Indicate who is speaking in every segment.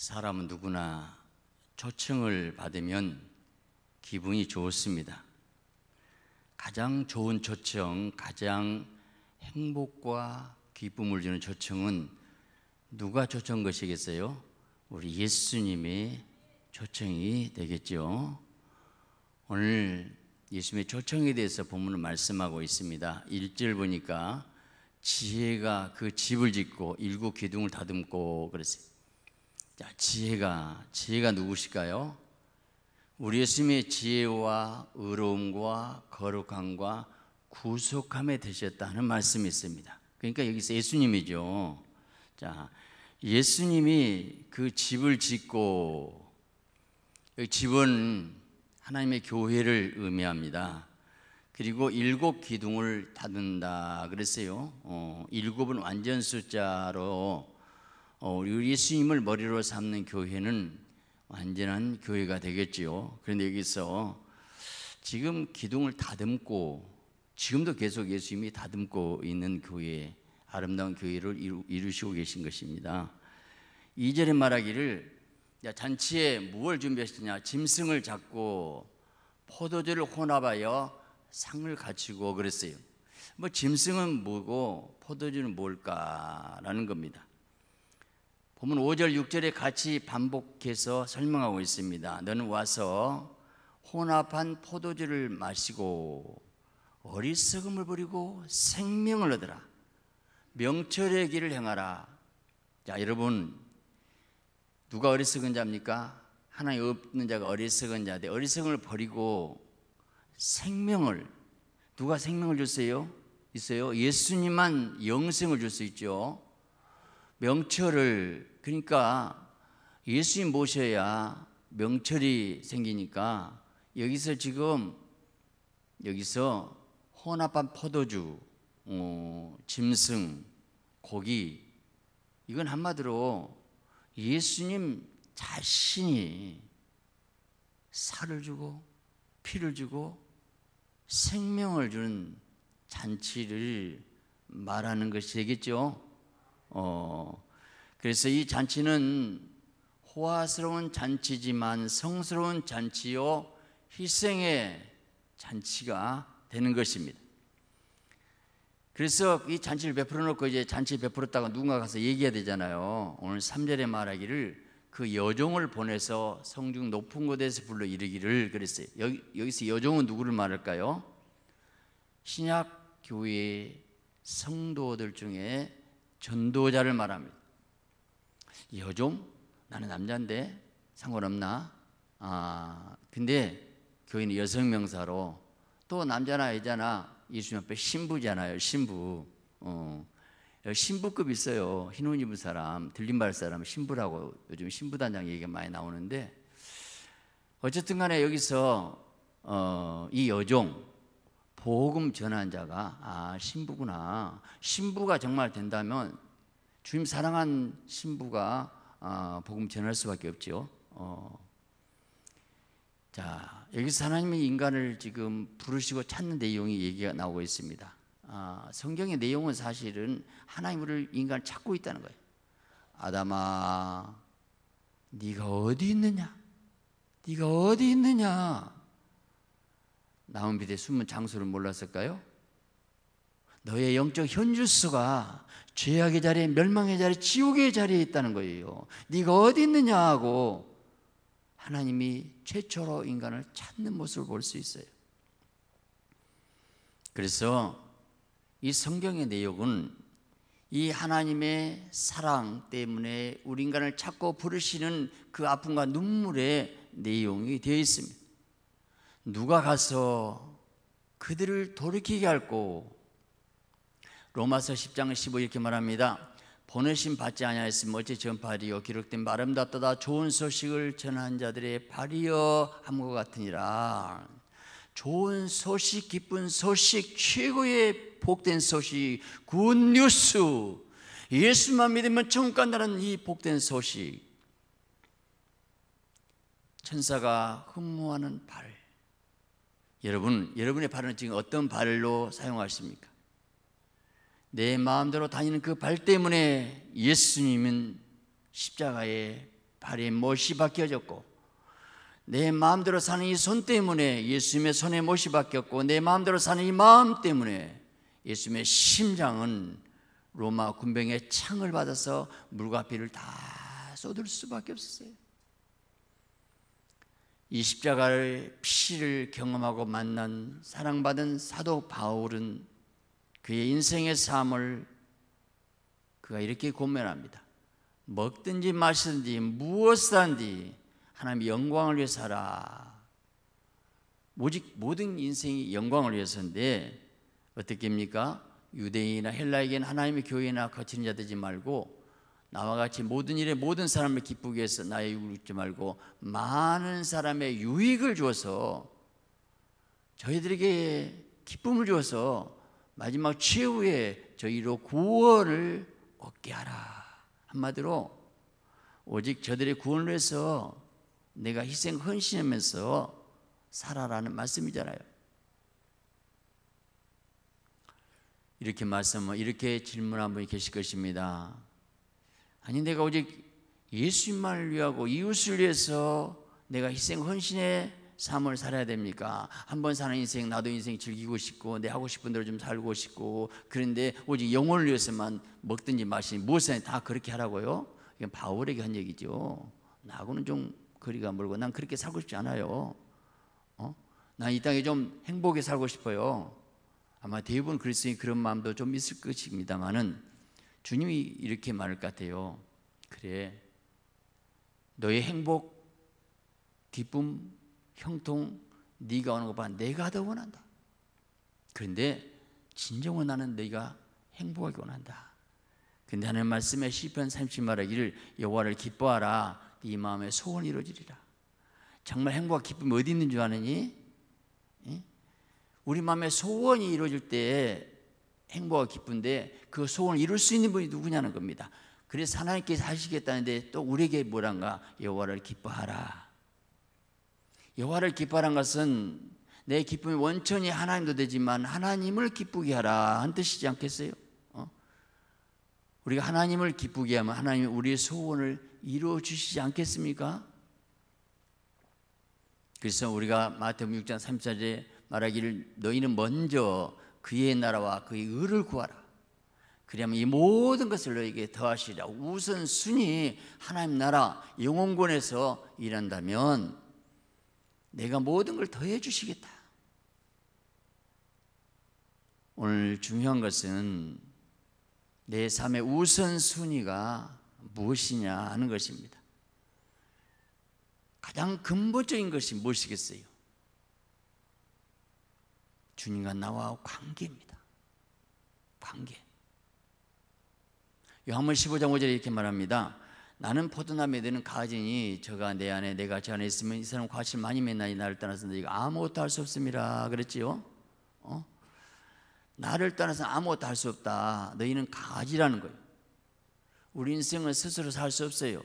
Speaker 1: 사람 은 누구나 초청을 받으면 기분이 좋습니다. 가장 좋은 초청, 가장 행복과 기쁨을 주는 초청은 누가 초청 것이겠어요? 우리 예수님의 초청이 되겠죠. 오늘 예수님의 초청에 대해서 본문을 말씀하고 있습니다. 1절 보니까 지혜가 그 집을 짓고 일곱 기둥을 다듬고 그랬어요. 자, 지혜가 지혜가 누구실까요? 우리 예수님의 지혜와 의로움과 거룩함과 구속함에 되셨다는 말씀이 있습니다. 그러니까 여기서 예수님이죠. 자, 예수님이 그 집을 짓고 그 집은 하나님의 교회를 의미합니다. 그리고 일곱 기둥을 닫는다 그랬어요. 어, 일곱은 완전 숫자로 어, 우리 예수님을 머리로 삼는 교회는 완전한 교회가 되겠지요. 그런데 여기서 지금 기둥을 다듬고 지금도 계속 예수님이 다듬고 있는 교회, 아름다운 교회를 이루, 이루시고 계신 것입니다. 2절에 말하기를 잔치에 무엇 준비하시냐? 짐승을 잡고 포도주를 혼합하여 상을 갖추고 그랬어요. 뭐 짐승은 뭐고 포도주는 뭘까라는 겁니다. 보면 5절, 6절에 같이 반복해서 설명하고 있습니다. 너는 와서 혼합한 포도주를 마시고 어리석음을 버리고 생명을 얻으라. 명철의 길을 행하라. 자, 여러분 누가 어리석은 자입니까? 하나님 없는 자가 어리석은 자인데 어리석음을 버리고 생명을 누가 생명을 줬어요? 있어요? 예수님만 영생을 줄 수 있죠. 명철을 그러니까 예수님 모셔야 명철이 생기니까 여기서 지금 여기서 혼합한 포도주, 어, 짐승, 고기 이건 한마디로 예수님 자신이 살을 주고 피를 주고 생명을 주는 잔치를 말하는 것이 되겠죠. 어, 그래서 이 잔치는 호화스러운 잔치지만 성스러운 잔치요 희생의 잔치가 되는 것입니다. 그래서 이 잔치를 베풀어 놓고 이제 잔치 베풀었다가 누군가 가서 얘기해야 되잖아요. 오늘 3절에 말하기를 그 여종을 보내서 성중 높은 곳에서 불러 이르기를 그랬어요. 여기, 여기서 여종은 누구를 말할까요? 신약 교회의 성도들 중에 전도자를 말합니다. 여좀 나는 남자인데 상관없나? 아 근데 교회는 여성 명사로 또 남자나 여자나 예수님 앞에 신부잖아요. 신부. 어. 신부급 있어요. 흰 옷 입은 사람, 들림발 사람 신부라고 요즘 신부단장 얘기가 많이 나오는데 어쨌든 간에 여기서 어, 이 여종 복음 전환자가 아 신부구나 신부가 정말 된다면 주님 사랑한 신부가 아, 복음 전할 수밖에 없죠. 어. 자 여기서 하나님이 인간을 지금 부르시고 찾는 내용이 얘기가 나오고 있습니다. 아, 성경의 내용은 사실은 하나님을 인간을 찾고 있다는 거예요. 아담아, 네가 어디 있느냐? 네가 어디 있느냐? 나은비의 숨은 장소를 몰랐을까요? 너의 영적 현주소가 죄악의 자리에 멸망의 자리에 지옥의 자리에 있다는 거예요. 네가 어디 있느냐 하고 하나님이 최초로 인간을 찾는 모습을 볼 수 있어요. 그래서 이 성경의 내용은 이 하나님의 사랑 때문에 우리 인간을 찾고 부르시는 그 아픔과 눈물의 내용이 되어 있습니다. 누가 가서 그들을 돌이키게 할고 로마서 10장 15 이렇게 말합니다 보내심 받지 아니하였으면 어찌 전파리요 기록된 바름답도다 좋은 소식을 전한 자들의 발이여 함과 같으니라 좋은 소식 기쁜 소식 최고의 복된 소식 굿뉴스 예수만 믿으면 천국 간다는 이 복된 소식 천사가 흠모하는 발 여러분, 여러분의 발은 지금 어떤 발로 사용하십니까? 내 마음대로 다니는 그 발 때문에 예수님은 십자가에 발에 못이 박혀졌고 내 마음대로 사는 이 손 때문에 예수님의 손에 못이 박혔고 내 마음대로 사는 이 마음 때문에 예수님의 심장은 로마 군병의 창을 받아서 물과 피를 다 쏟을 수밖에 없었어요. 이 십자가의 피를 경험하고 만난 사랑받은 사도 바울은 그의 인생의 삶을 그가 이렇게 고면합니다. 먹든지 마시든지 무엇을 한디 하나님의 영광을 위해서 하 오직 모든 인생이 영광을 위해서인데 어떻게 합니까? 유대인이나 헬라에게는 하나님의 교회나 거친 자 되지 말고 나와 같이 모든 일에 모든 사람을 기쁘게 해서 나의 유익을 잊지 말고 많은 사람의 유익을 주어서 저희들에게 기쁨을 주어서 마지막 최후의 저희로 구원을 얻게 하라. 한마디로 오직 저들의 구원을 위 해서 내가 희생 헌신하면서 살아라는 말씀이잖아요. 이렇게 말씀을 이렇게 질문한 분이 계실 것입니다. 아니 내가 오직 예수님만을 위하고 이웃을 위해서 내가 희생 헌신의 삶을 살아야 됩니까? 한번 사는 인생 나도 인생 즐기고 싶고 내 하고 싶은 대로 좀 살고 싶고 그런데 오직 영혼을 위해서만 먹든지 마시든지 무엇에 다 그렇게 하라고요? 이건 바울에게 한 얘기죠. 나하고는 좀 거리가 멀고 난 그렇게 살고 싶지 않아요. 어? 난이 땅에 좀 행복하게 살고 싶어요. 아마 대부분 그리스도인 그런 마음도 좀 있을 것입니다만은 주님이 이렇게 말할 것 같아요. 그래. 너의 행복, 기쁨, 형통, 네가 원하는 것보다 내가 더 원한다. 그런데 진정 원나는 네가 행복하게 원한다. 근데 하나님 말씀에 시편 30말하기를 여호와를 기뻐하라 네 마음의 소원이 이루어지리라. 정말 행복과 기쁨이 어디 있는 줄 아느니? 우리 마음의 소원이 이루어질 때 행복하고 기쁜데 그 소원을 이룰 수 있는 분이 누구냐는 겁니다. 그래서 하나님께서 하시겠다는데 또 우리에게 뭐란가 여호와를 기뻐하라. 여호와를 기뻐하는 것은 내 기쁨이 원천이 하나님도 되지만 하나님을 기쁘게 하라 한 뜻이지 않겠어요? 어? 우리가 하나님을 기쁘게 하면 하나님이 우리의 소원을 이루어 주시지 않겠습니까? 그래서 우리가 마태복음 6장 3절에 말하기를 너희는 먼저 그의 나라와 그의 의를 구하라. 그러면 이 모든 것을 너에게 더하시리라. 우선 순위 하나님 나라 영혼권에서 일한다면 내가 모든 걸 더해 주시겠다. 오늘 중요한 것은 내 삶의 우선 순위가 무엇이냐 하는 것입니다. 가장 근본적인 것이 무엇이겠어요? 주님과 나와 관계입니다. 관계. 요한물 15장 5절에 이렇게 말합니다. 나는 포도나무에 되는 가진이 저가 내 안에 내가 저 안에 있으면 이 사람 과실 많이 맨나니 나를 떠나서 너희가 아무것도 할 수 없음이라 그랬지요. 어? 나를 떠나서 아무것도 할 수 없다. 너희는 가지라는 거예요. 우리 인생은 스스로 살 수 없어요.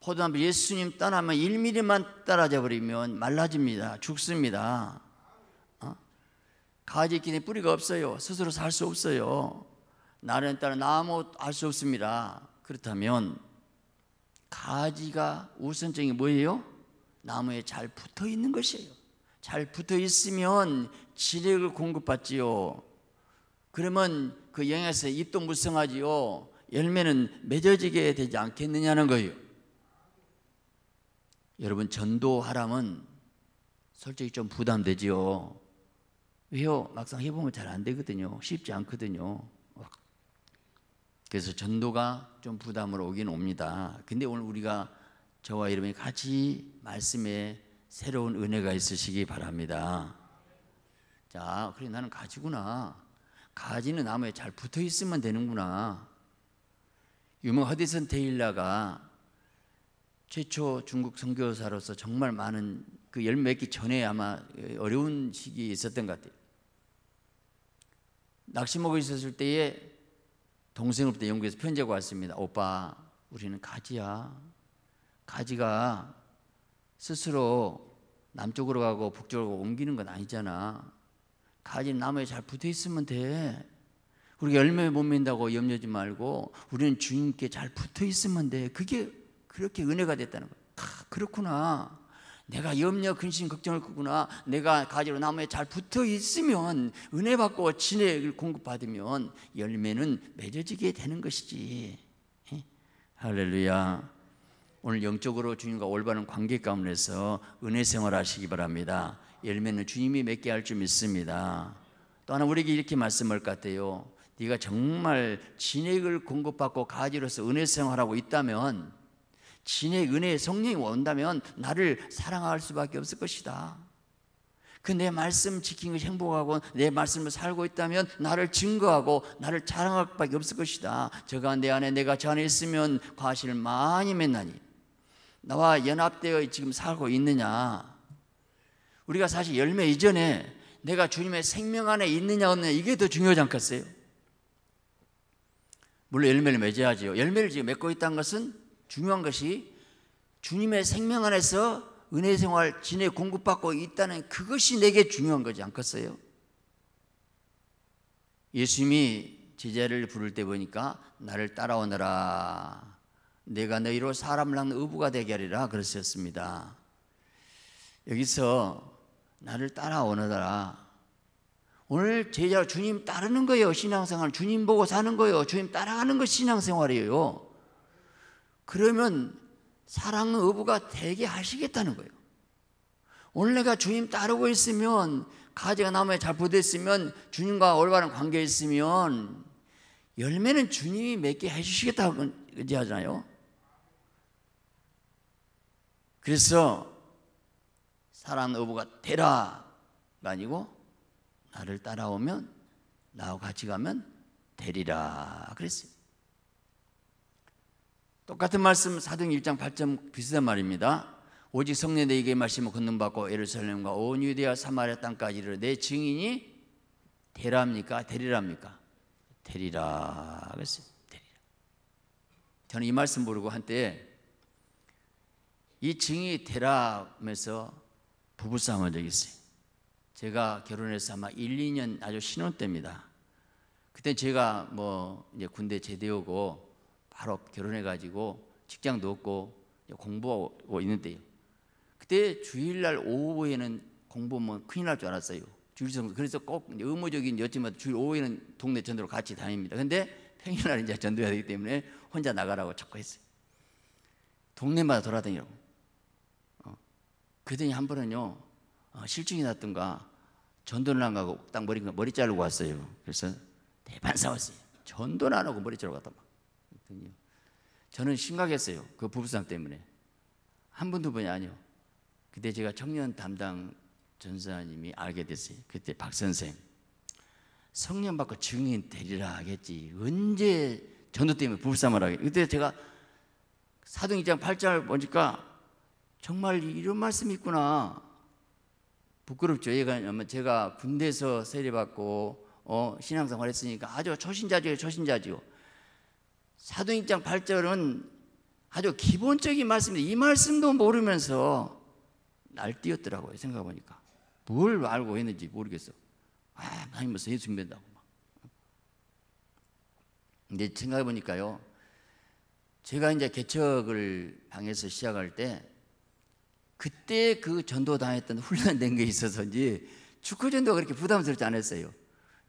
Speaker 1: 포도나무 예수님 떠나면 1mm만 떨어져 버리면 말라집니다. 죽습니다. 가지 있기 때 뿌리가 없어요. 스스로 살 수 없어요. 나는 따라 나무 알 수 없습니다. 그렇다면 가지가 우선적인 게 뭐예요? 나무에 잘 붙어 있는 것이에요. 잘 붙어 있으면 지력을 공급받지요. 그러면 그 영에서 잎도 무성하지요. 열매는 맺어지게 되지 않겠느냐는 거예요. 여러분 전도하라면 솔직히 좀 부담되지요. 왜요? 막상 해보면 잘안 되거든요. 쉽지 않거든요. 그래서 전도가 좀 부담으로 오긴 옵니다. 근데 오늘 우리가 저와 여러분이 같이 말씀에 새로운 은혜가 있으시기 바랍니다. 자, 그래 나는 가지구나. 가지는 나무에 잘 붙어 있으면 되는구나. 유명 허디슨 테일러가 최초 중국 선교사로서 정말 많은 그열몇기 전에 아마 어려운 시기 있었던 것 같아요. 낚시 먹고 있었을 때에 동생으로부터 영국에서 편지가 왔습니다. 오빠, 우리는 가지야. 가지가 스스로 남쪽으로 가고 북쪽으로 옮기는 건 아니잖아. 가지는 나무에 잘 붙어 있으면 돼. 우리 열매에 못 민다고 염려하지 말고 우리는 주님께 잘 붙어 있으면 돼. 그게 그렇게 은혜가 됐다는 거야. 아, 그렇구나. 내가 염려, 근심, 걱정을 꾸거나 내가 가지로 나무에 잘 붙어 있으면 은혜 받고 진액을 공급받으면 열매는 맺어지게 되는 것이지. 예? 할렐루야. 오늘 영적으로 주님과 올바른 관계 가운데서 은혜 생활하시기 바랍니다. 열매는 주님이 맺게 할 줄 믿습니다. 또 하나 우리에게 이렇게 말씀할 것 같아요. 네가 정말 진액을 공급받고 가지로서 은혜 생활하고 있다면 진의 은혜의 성령이 온다면 나를 사랑할 수밖에 없을 것이다. 그 내 말씀 지킨 것이 행복하고 내 말씀을 살고 있다면 나를 증거하고 나를 자랑할 밖에 없을 것이다. 저가 내 안에 내가 저 안에 있으면 과실을 많이 맺나니 나와 연합되어 지금 살고 있느냐. 우리가 사실 열매 이전에 내가 주님의 생명 안에 있느냐 없느냐 이게 더 중요하지 않겠어요? 물론 열매를 맺어야지요. 열매를 지금 맺고 있다는 것은 중요한 것이 주님의 생명 안에서 은혜 생활 진해 공급받고 있다는 그것이 내게 중요한 거지 않겠어요? 예수님이 제자를 부를 때 보니까 나를 따라오너라 내가 너희로 사람을 낳는 의부가 되게 하리라 그러셨습니다 여기서 나를 따라오너라 오늘 제자 주님 따르는 거예요 신앙생활 주님 보고 사는 거예요 주님 따라가는 것 신앙생활이에요 그러면 사랑 의부가 되게 하시겠다는 거예요. 오늘 내가 주님 따르고 있으면 가지가 나무에 잘 부대있으면 주님과 올바른 관계 있으면 열매는 주님이 맺게 해주시겠다고 얘기하잖아요. 그래서 사랑 의부가 되라가 아니고 나를 따라오면 나와 같이 가면 되리라 그랬어요. 똑같은 말씀 사등 1장 8점 비슷한 말입니다. 오직 성령 내게 말씀을 건능받고 예루살렘과 온 유대와 사마리아 땅까지 이내 증인이 되랍니까? 되리랍니까? 되리라 그랬어요. 되리라. 저는 이 말씀 모르고 한때 이증이 되라면서 부부싸움 한 적이 있어요. 제가 결혼해서 아마 1, 2년 아주 신혼 때입니다. 그때 제가 뭐 이제 군대 제대하고 바로 결혼해가지고 직장도 없고 공부하고 있는데요. 그때 주일날 오후에는 공부하면 큰일 날 줄 알았어요. 주일성 그래서 꼭 의무적인 여지만 주일 오후에는 동네 전도를 같이 다닙니다. 근데 평일날 이제 전도해야 되기 때문에 혼자 나가라고 자꾸 했어요. 동네마다 돌아다니라고. 어. 그랬더니 한 번은요 어, 실증이 났던가 전도를 안 가고 딱 머리 머리 자르고 왔어요. 그래서 대판 싸웠어요. 전도를 안 하고 머리 자르고 갔다 막. 거든요 저는 심각했어요. 그 부부싸움 때문에. 한 분, 두 분이 아니요. 그때 제가 청년 담당 전사님이 알게 됐어요. 그때 박 선생. 성령 받고 증인 되리라 하겠지. 언제 전도 때문에 부부싸을 하게. 그때 제가 사도행 장 8장을 보니까 정말 이런 말씀이 있구나. 부끄럽죠. 얘가 제가 군대에서 세례받고 어, 신앙생활 했으니까 아주 초신자죠, 초신자죠. 사도행장 8절은 아주 기본적인 말씀인데 이 말씀도 모르면서 날뛰었더라고요. 생각해보니까. 뭘 알고 했는지 모르겠어. 아, 많이 무슨 예수 믿는다고. 막. 근데 생각해보니까요. 제가 이제 개척을 방에서 시작할 때 그때 그 전도 당했던 훈련된 게 있어서인지 축구 전도가 그렇게 부담스럽지 않았어요.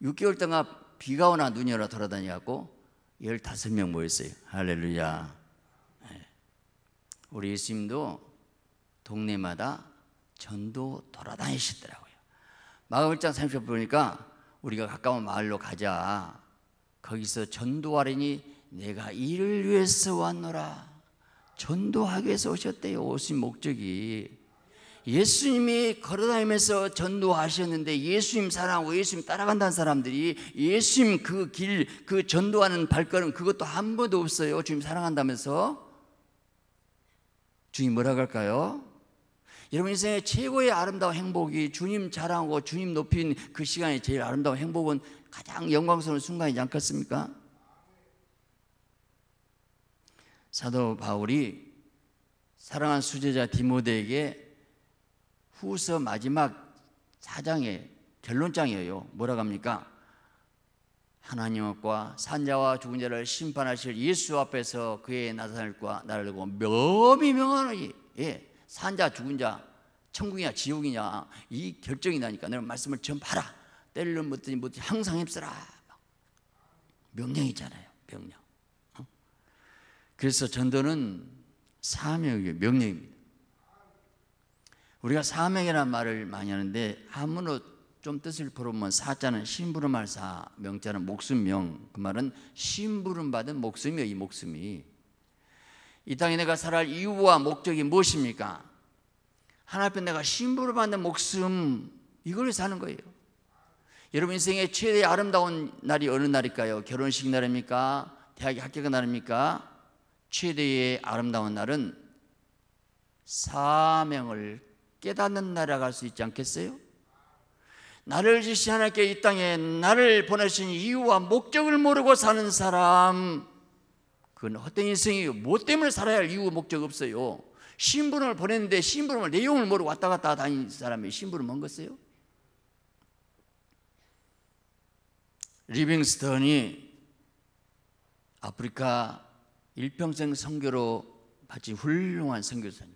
Speaker 1: 6개월 동안 비가 오나 눈이 오나 돌아다녀갖고 15명 모였어요. 할렐루야. 예. 우리 예수님도 동네마다 전도 돌아다니시더라고요. 마가복 장 30절 보니까 우리가 가까운 마을로 가자. 거기서 전도하리니 내가 이를 위해서 왔노라. 전도하기 위해서 오셨대요. 오신 목적이 예수님이 걸어다니면서 전도하셨는데 예수님 사랑하고 예수님 따라간다는 사람들이 예수님 그 길, 그 전도하는 발걸음 그것도 한 번도 없어요. 주님 사랑한다면서. 주님 뭐라 할까요? 여러분 인생의 최고의 아름다운 행복이 주님 자랑하고 주님 높인 그 시간이 제일 아름다운 행복은 가장 영광스러운 순간이지 않겠습니까? 사도 바울이 사랑한 수제자 디모데에게 후서 마지막 4장의 결론장이에요. 뭐라고 니까 하나님과 산자와 죽은 자를 심판하실 예수 앞에서 그의 나타날과 나를 보고 명이 명하노니 예, 산자 죽은 자 천국이냐 지옥이냐 이 결정이 나니까 너는 말씀을 전파라 때리는 못든지 못든지 항상 힘쓰라 명령이잖아요 명령 어? 그래서 전도는 사명이 명령입니다 우리가 사명이라는 말을 많이 하는데 아무으로좀 뜻을 풀어보면 사자는 심부름할 사, 명자는 목숨명. 그 말은 심부름 받은 목숨이에요, 이 목숨이. 이 땅에 내가 살아갈 이유와 목적이 무엇입니까? 하나님 앞에 내가 심부름 받는 목숨, 이걸 사는 거예요. 여러분 인생의 최대 아름다운 날이 어느 날일까요? 결혼식 날입니까? 대학에 합격한 날입니까? 최대의 아름다운 날은 사명을 깨닫는 나라 갈 수 있지 않겠어요? 나를 지신 하나님께 이 땅에 나를 보내신 이유와 목적을 모르고 사는 사람 그건 헛된 인생이에요. 뭐 때문에 살아야 할 이유 목적 없어요. 신부을 보냈는데 신부을 내용을 모르고 왔다 갔다 다니는 사람이 신부름 한 거세요? 리빙스턴이 아프리카 일평생 선교로 바친 훌륭한 선교사님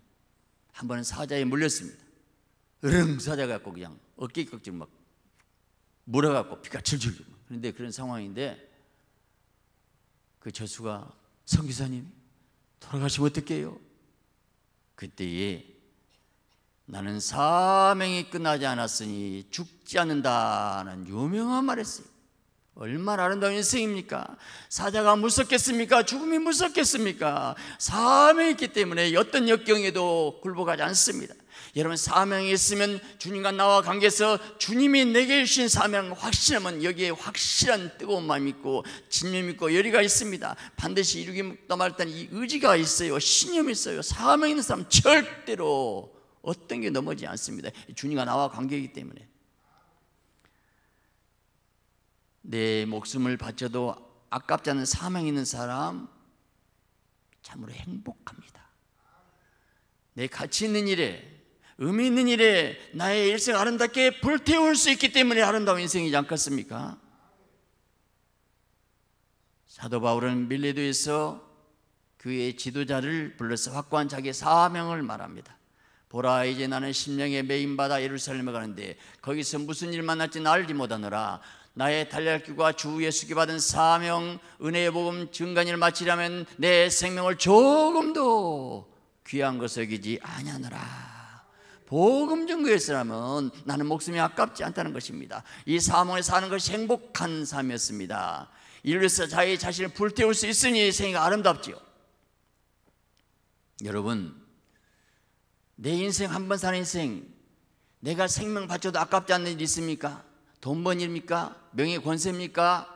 Speaker 1: 한 번은 사자에 물렸습니다. 으릉 사자갖고 그냥 어깨 꺽지 막 물어갖고 피가 줄줄 그런데 그런 상황인데 그 저수가 성기사님 돌아가시면 어떡해요? 그때에 나는 사명이 끝나지 않았으니 죽지 않는다는 유명한 말했어요. 얼마나 아름다운 인생입니까? 사자가 무섭겠습니까? 죽음이 무섭겠습니까? 사명이 있기 때문에 어떤 역경에도 굴복하지 않습니다. 여러분 사명이 있으면 주님과 나와 관계해서 주님이 내게 주신 사명 확실하면 여기에 확실한 뜨거운 마음 이 있고 진념 있고 열의가 있습니다 반드시 이루기다 말다는 의지가 있어요 신념이 있어요 사명 있는 사람 절대로 어떤 게 넘어지지 않습니다 주님과 나와 관계이기 때문에 내 목숨을 바쳐도 아깝지 않은 사명 있는 사람 참으로 행복합니다 내 가치 있는 일에 의미 있는 일에 나의 일생 아름답게 불태울 수 있기 때문에 아름다운 인생이지 않겠습니까? 사도 바울은 밀레도에서 그의 지도자를 불러서 확고한 자기 사명을 말합니다. 보라 이제 나는 심령에 매인받아 예루살렘에 가는데 거기서 무슨 일 만날지 알지 못하노라 나의 달랠길과 주 예수께 받은 사명 은혜의 복음 증간일 마치려면 내 생명을 조금도 귀한 것을 기지 아니하노라 복음 증거였으라면 나는 목숨이 아깝지 않다는 것입니다. 이 사망에 사는 것이 행복한 삶이었습니다. 이로써 자기 자신을 불태울 수 있으니 생이 아름답지요. 여러분, 내 인생 한 번 사는 인생, 내가 생명 바쳐도 아깝지 않는 일 있습니까? 돈 번입니까? 명예 권세입니까?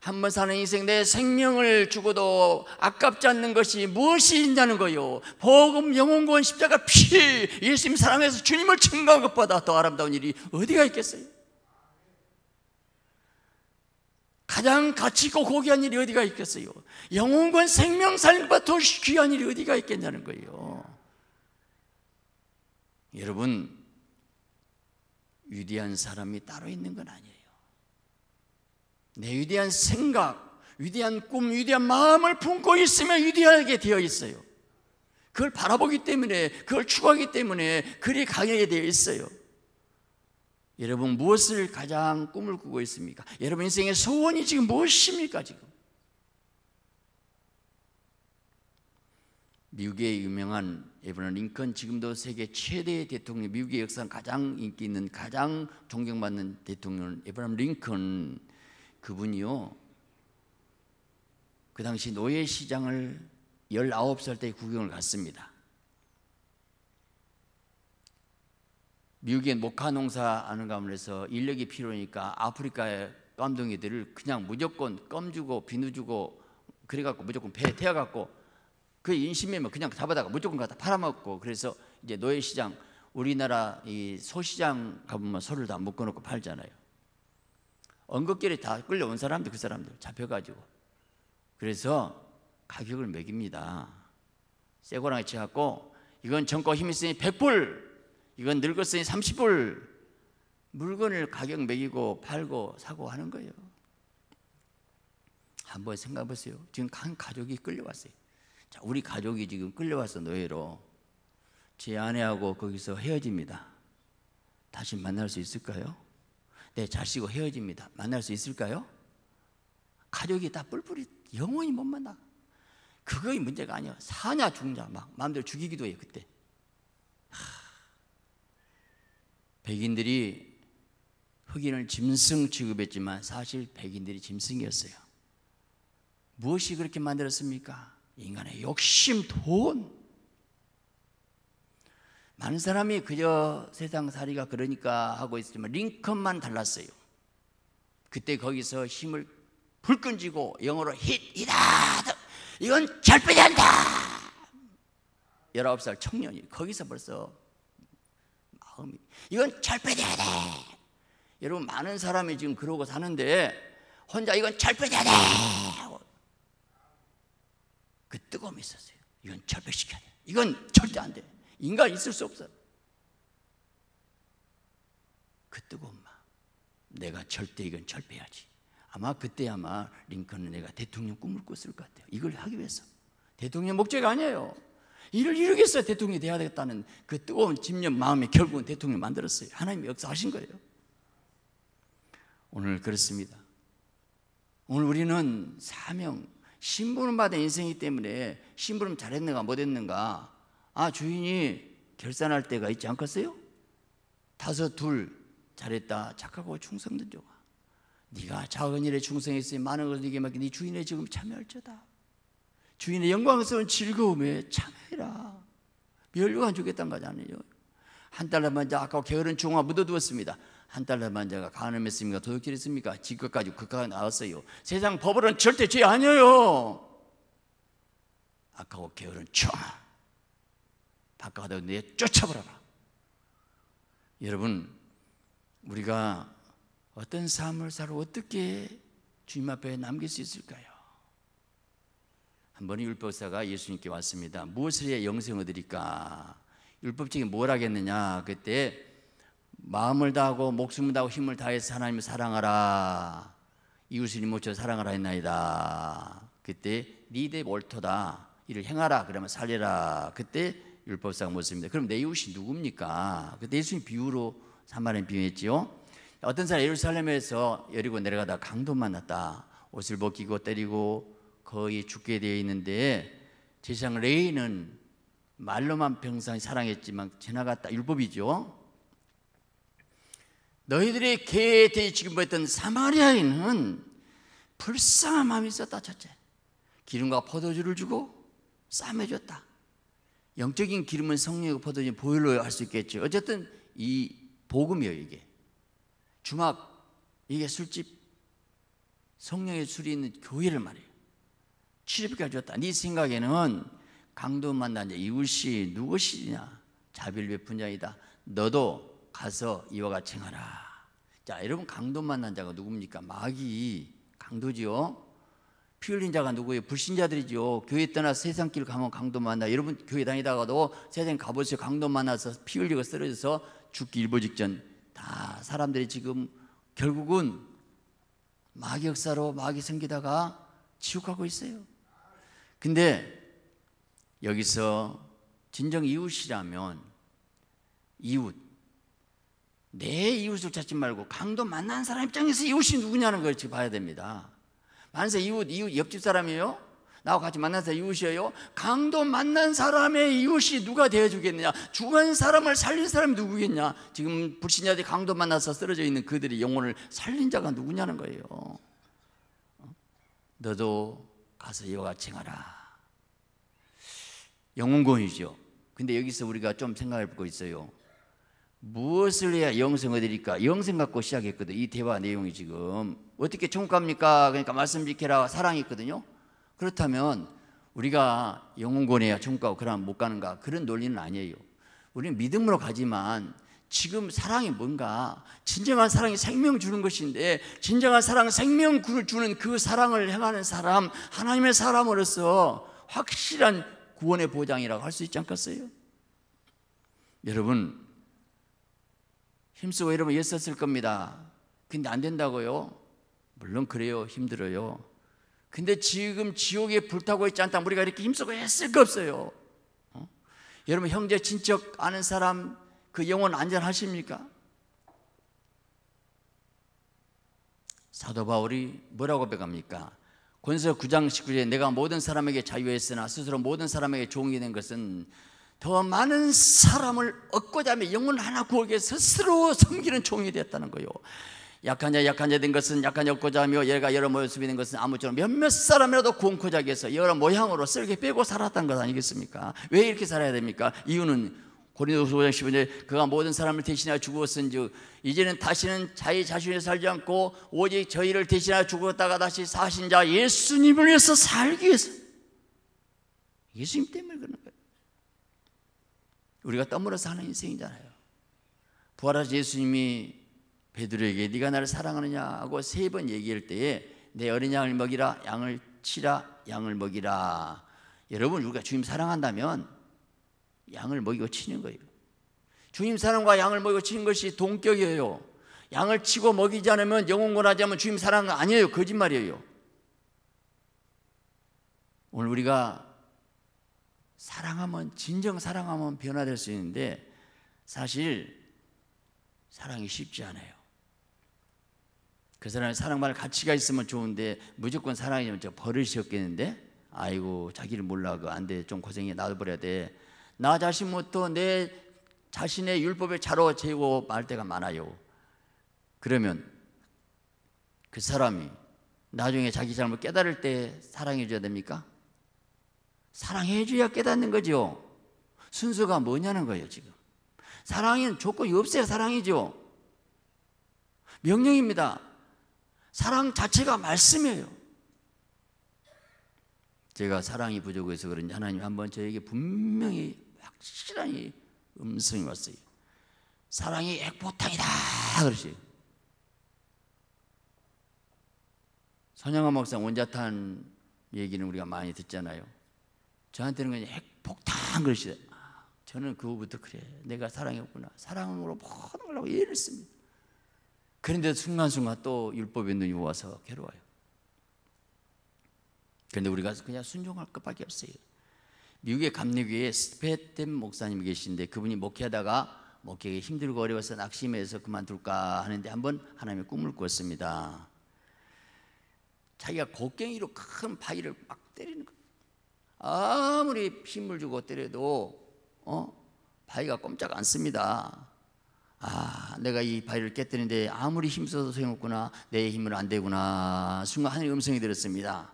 Speaker 1: 한번 사는 인생 내 생명을 죽어도 아깝지 않는 것이 무엇이 있냐는 거요. 복음 영혼권 십자가 피 예수님 사랑해서 주님을 증거한 것보다 더 아름다운 일이 어디가 있겠어요? 가장 가치 있고 고귀한 일이 어디가 있겠어요? 영혼권 생명 살보다 더 귀한 일이 어디가 있겠냐는 거예요. 여러분 위대한 사람이 따로 있는 건 아니에요. 내 위대한 생각, 위대한 꿈, 위대한 마음을 품고 있으면 위대하게 되어 있어요. 그걸 바라보기 때문에, 그걸 추구하기 때문에 그리 강게 되어 있어요. 여러분 무엇을 가장 꿈을 꾸고 있습니까? 여러분 인생의 소원이 지금 무엇입니까 지금? 미국의 유명한 에브런 링컨 지금도 세계 최대 대통령 미국의 역사 가장 인기 있는 가장 존경받는 대통령 에브런 링컨 그분이요. 그 당시 노예 시장을 19살 때 구경을 갔습니다. 미국의 모카 농사 하는 가문에서 인력이 필요니까 아프리카의 깜둥이들을 그냥 무조건 껌 주고 비누 주고 그래갖고 무조건 배 태워갖고 그 인신매매 그냥 잡아다가 무조건 갖다 팔아먹고 그래서 이제 노예시장 우리나라 이 소시장 가보면 소를 다 묶어놓고 팔잖아요. 언급길에 다 끌려온 사람들 그 사람들 잡혀가지고 그래서 가격을 매깁니다. 새고랑이 갖고 이건 정가 힘이 쓰니 100불 이건 늙었으니 30불 물건을 가격 매기고 팔고 사고 하는 거예요. 한번 생각해 보세요. 지금 한 가족이 끌려왔어요. 자, 우리 가족이 지금 끌려와서 노예로 제 아내하고 거기서 헤어집니다. 다시 만날 수 있을까요? 내 네, 자식과 헤어집니다. 만날 수 있을까요? 가족이 다 뿔뿔이 영원히 못 만나. 그거의 문제가 아니야. 사냐 죽냐 막 마음대로 죽이기도 해요 그때. 백인들이 흑인을 짐승 취급했지만 사실 백인들이 짐승이었어요. 무엇이 그렇게 만들었습니까? 인간의 욕심, 돈, 많은 사람이 그저 세상살이가 그러니까 하고 있지만 링컨만 달랐어요. 그때 거기서 힘을 불 끈지고 영어로 힛이다 이건 절대 한다 19살 청년이 거기서 벌써 마음이 이건 절빼돼야 돼 여러분 많은 사람이 지금 그러고 사는데 혼자 이건 절빼돼야 돼그 뜨거움이 있었어요 이건 절빼시켜야 돼 이건 절대 안돼 인간 있을 수 없어요. 그 뜨거운 마 내가 절대 이건 절배해지 아마 그때 아마 링컨은 내가 대통령 꿈을 꿨을 것 같아요. 이걸 하기 위해서. 대통령 목적 아니에요. 이를 이루겠어요. 대통령이 돼야 되겠다는 그 뜨거운 집념 마음에 결국은 대통령 만들었어요. 하나님 역사하신 거예요. 오늘 그렇습니다. 오늘 우리는 사명, 신부름 받은 인생이기 때문에 신부름 잘했는가 못했는가 아, 주인이 결산할 때가 있지 않겠어요? 다섯, 둘, 잘했다. 착하고 충성된 종아. 네가 작은 일에 충성했으니 많은 것을 네게 맡긴 네 주인의 지금 참여할지다. 주인의 영광스러운 즐거움에 참여해라. 멸류관 주겠다는 거지 아니죠. 한 달러 만자 아까 게으른 종아 묻어두었습니다. 한 달러 만자 가늠했습니까? 도둑질했습니까? 지금까지 극하게 나왔어요. 세상 법으로는 절대 죄 아니에요. 아까워 게으른 종아. 바깥에 내 쫓아버려라. 여러분, 우리가 어떤 삶을 살아 어떻게 주님 앞에 남길 수 있을까요? 한번 율법사가 예수님께 왔습니다. 무엇을 해야 영생을 드릴까? 율법적인뭘 하겠느냐? 그때 마음을 다하고 목숨을 다하고 힘을 다해서 하나님을 사랑하라. 이웃을 모쳐 사랑하라 했나이다. 그때 니대 네 몰토다. 이를 행하라. 그러면 살리라. 그때 율법상 모습입니다. 그럼 내 이웃이 누굽니까? 그때 예수 비유로 사마리아 비유했지요. 어떤 사람 예루살렘에서 여리고 내려가다 강도 만났다. 옷을 벗기고 때리고 거의 죽게 되어 있는데 제상 레이는 말로만 평상히 사랑했지만 지나갔다. 율법이죠. 너희들의 개에 대해 지금보였던 사마리아인은 불쌍한 마음이 있었다 첫째. 기름과 포도주를 주고 싸매줬다. 영적인 기름은 성령의 포도주 보일러 할수 있겠죠. 어쨌든 이 복음이에요, 이게. 주막, 이게 술집, 성령의 술이 있는 교회를 말해요. 취집까가 왔다. 네 생각에는 강도 만난 자 이웃이 누구시냐? 자비를 베푼 자이다. 너도 가서 이와 같이 행하라. 자, 여러분 강도 만난 자가 누굽니까? 마귀 강도지요. 피 흘린 자가 누구예요? 불신자들이죠. 교회 떠나 세상길 가면 강도 만나. 여러분 교회 다니다가도 세상 가보세요. 강도 만나서 피 흘리고 쓰러져서 죽기 일보 직전. 다 사람들이 지금 결국은 마귀 역사로 마귀 생기다가 지옥 가고 있어요. 근데 여기서 진정 이웃이라면 이웃 내 이웃을 찾지 말고 강도 만난 사람 입장에서 이웃이 누구냐는 걸 지금 봐야 됩니다. 만세 이웃, 이웃 옆집 사람이에요? 나하고 같이 만난 사람 이웃이에요? 강도 만난 사람의 이웃이 누가 되어주겠느냐? 죽은 사람을 살린 사람이 누구겠냐? 지금 불신자들이 강도 만나서 쓰러져 있는 그들의 영혼을 살린 자가 누구냐는 거예요. 어? 너도 가서 이와 같이 행하라. 영웅권이죠 근데 여기서 우리가 좀 생각해 보고 있어요. 무엇을 해야 영생 얻으릴까? 영생 갖고 시작했거든. 이 대화 내용이 지금 어떻게 총값입니까? 그러니까 말씀 지켜라 사랑이 있거든요. 그렇다면 우리가 영웅권이야 총값 그럼 못 가는가 그런 논리는 아니에요. 우리는 믿음으로 가지만 지금 사랑이 뭔가 진정한 사랑이 생명 주는 것인데 진정한 사랑 생명 주는 그 사랑을 행하는 사람 하나님의 사람으로서 확실한 구원의 보장이라고 할 수 있지 않겠어요? 여러분 힘쓰고 여러분 애썼을 겁니다. 근데 안 된다고요. 물론 그래요. 힘들어요. 근데 지금 지옥에 불타고 있지 않다. 우리가 이렇게 힘쓰고 했을 거 없어요. 어? 여러분 형제 친척 아는 사람 그 영혼 안전하십니까? 사도 바울이 뭐라고 배갑니까? 권서 9장 19절에 내가 모든 사람에게 자유했으나 스스로 모든 사람에게 종이 된 것은 더 많은 사람을 얻고자 하며 영혼 하나 구하기 위해 스스로 섬기는 종이 되었다는 거요. 약한 자 약한 자 된 것은 약한이 없고자 하며 얘가 여러 모습이 된 것은 아무처럼 몇몇 사람이라도 구원자기 해서 여러 모양으로 쓸게 빼고 살았다는 것 아니겠습니까? 왜 이렇게 살아야 됩니까? 이유는 고린도후서 5장 15절에 그가 모든 사람을 대신하여 죽었은즉 이제는 다시는 자기 자신을 살지 않고 오직 저희를 대신하여 죽었다가 다시 사신 자 예수님을 위해서 살기 위해서 예수님 때문에 그런는 거예요. 우리가 떠물어서 하는 인생이잖아요. 부활하신 예수님이 베드로에게 네가 나를 사랑하느냐 하고 세 번 얘기할 때에 내 어린 양을 먹이라 양을 치라 양을 먹이라 여러분 우리가 주님 사랑한다면 양을 먹이고 치는 거예요 주님 사랑과 양을 먹이고 치는 것이 동격이에요 양을 치고 먹이지 않으면 영혼권하지 않으면 주님 사랑 은 아니에요 거짓말이에요 오늘 우리가 사랑하면 진정 사랑하면 변화될 수 있는데 사실 사랑이 쉽지 않아요. 그 사람이 사랑받을 가치가 있으면 좋은데 무조건 사랑이면 저 버릇이었겠는데 아이고 자기를 몰라 안돼좀 고생해 놔둬버려야 돼 나 자신부터 내 자신의 율법에 자로 재고 말 때가 많아요 그러면 그 사람이 나중에 자기 잘못 깨달을 때 사랑해 줘야 됩니까? 사랑해 줘야 깨닫는 거죠 순서가 뭐냐는 거예요 지금 사랑은 조건이 없어야 사랑이죠 명령입니다 사랑 자체가 말씀이에요. 제가 사랑이 부족해서 그런지 하나님 한 번 저에게 분명히 확실한 음성이 왔어요. 사랑이 액보탕이다 그러시. 선양한 목사 원자탄 얘기는 우리가 많이 듣잖아요. 저한테는 그냥 핵폭탄 그러시다. 아, 저는 그거부터 그래. 내가 사랑했구나. 사랑으로 모든 걸 하고 예를 씁니다. 그런데 순간순간 또 율법의 눈이 와서 괴로워요. 그런데 우리가 그냥 순종할 것밖에 없어요. 미국의 감리교회 스페템 목사님이 계신데 그분이 목회하다가 목회가 힘들고 어려워서 낙심해서 그만둘까 하는데 한번 하나님의 꿈을 꿨습니다. 자기가 곡괭이로 큰 바위를 막 때리는 거 아무리 힘을 주고 때려도 어? 바위가 꼼짝 않습니다. 아, 내가 이 바위를 깨뜨는데 리 아무리 힘써도 소용없구나. 내 힘은 안 되구나. 순간 하나님 음성이 들었습니다.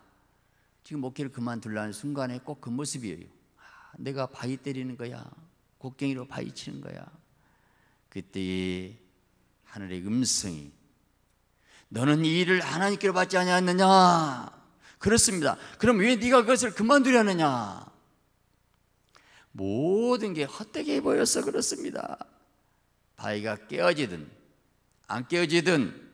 Speaker 1: 지금 목회를 그만둘라는 순간에 꼭 그 모습이에요. 아, 내가 바위 때리는 거야. 곡괭이로 바위 치는 거야. 그때 하늘의 음성이 너는 이 일을 하나님께로 받지 않니하느냐 그렇습니다. 그럼 왜 네가 그것을 그만두려느냐? 모든 게 헛되게 보여서 그렇습니다. 바위가 깨어지든 안 깨어지든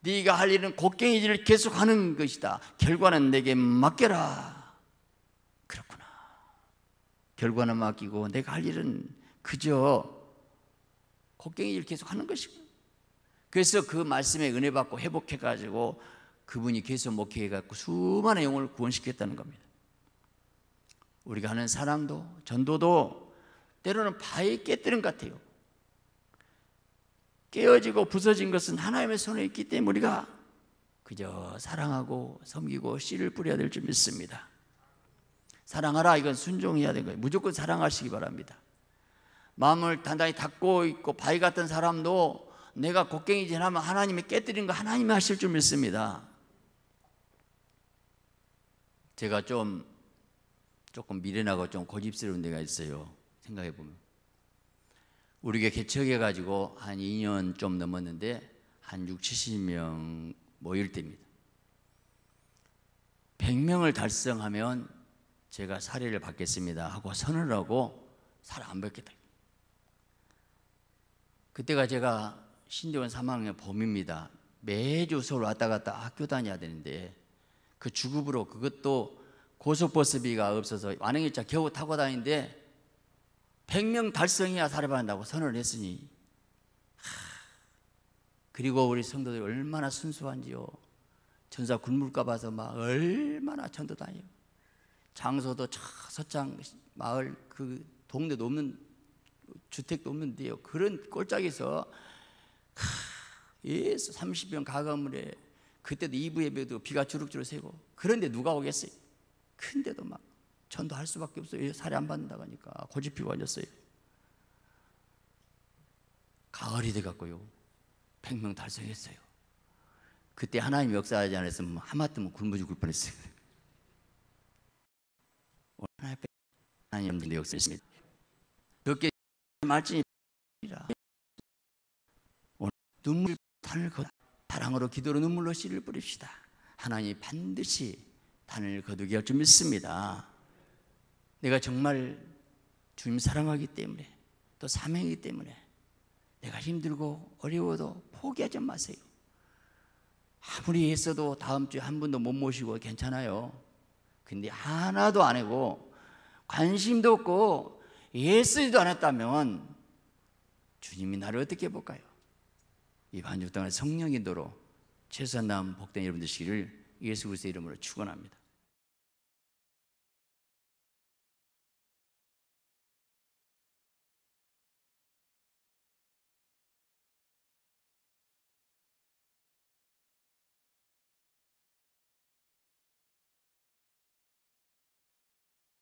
Speaker 1: 네가 할 일은 곡괭이질을 계속하는 것이다. 결과는 내게 맡겨라. 그렇구나. 결과는 맡기고 내가 할 일은 그저 곡괭이질 계속하는 것이고. 그래서 그 말씀에 은혜 받고 회복해 가지고 그분이 계속 목회해 갖고 수많은 영혼을 구원시켰다는 겁니다. 우리가 하는 사랑도 전도도 때로는 바위 깨뜨것 같아요. 깨어지고 부서진 것은 하나님의 손에 있기 때문에 우리가 그저 사랑하고 섬기고 씨를 뿌려야 될 줄 믿습니다. 사랑하라 이건 순종해야 되는 거예요. 무조건 사랑하시기 바랍니다. 마음을 단단히 닫고 있고 바위 같은 사람도 내가 곡괭이 지나면 하나님이 깨뜨린 거 하나님이 하실 줄 믿습니다. 제가 좀 조금 미련하고 좀 고집스러운 데가 있어요. 생각해 보면 우리가 개척해 가지고 한 2년 좀 넘었는데 한 6, 70명 모일 때입니다. 100명을 달성하면 제가 사례를 받겠습니다 하고 선언 하고 살 안 받겠다. 그때가 제가 신대원 3학년 봄입니다. 매주 서울 왔다 갔다 학교 다녀야 되는데 그 주급으로 그것도 고속버스비가 없어서 완행일차 겨우 타고 다니는데 100명 달성해야 살아간다고 선언을 했으니 하, 그리고 우리 성도들이 얼마나 순수한지요 전사 굶을까 봐서 막 얼마나 전도 다녀 장소도 저 서장 마을 그 동네도 없는 주택도 없는데요 그런 꼴짝에서 하, 예, 30명 가가물에 그때도 이부 예배도 비가 주룩주룩 새고 그런데 누가 오겠어요? 큰데도 막 전도할 수밖에 없어요. 살해 안 받는다고 하니까 아, 고집 이완 앉았어요. 가을이 돼갖고요. 100명 달성했어요. 그때 하나님 역사하지 않았으면 뭐 하마터면 굶어 죽을 뻔했어요. 오늘 하나님의 역사했습니다. 몇게말진이라 눈물 단을 거 사랑으로 기도로 눈물로 씨를 뿌립시다. 하나님 반드시 단을 거두게 할 줄 믿습니다. 내가 정말 주님 사랑하기 때문에 또 사명이기 때문에 내가 힘들고 어려워도 포기하지 마세요. 아무리 했어도 다음 주에 한 분도 못 모시고 괜찮아요. 근데 하나도 안 하고 관심도 없고 예쓰지도 않았다면 주님이 나를 어떻게 볼까요? 이 반주 동안 성령 인도로 최선다은 복된 여러분 들시기를 예수 그리스도 이름으로 축원합니다.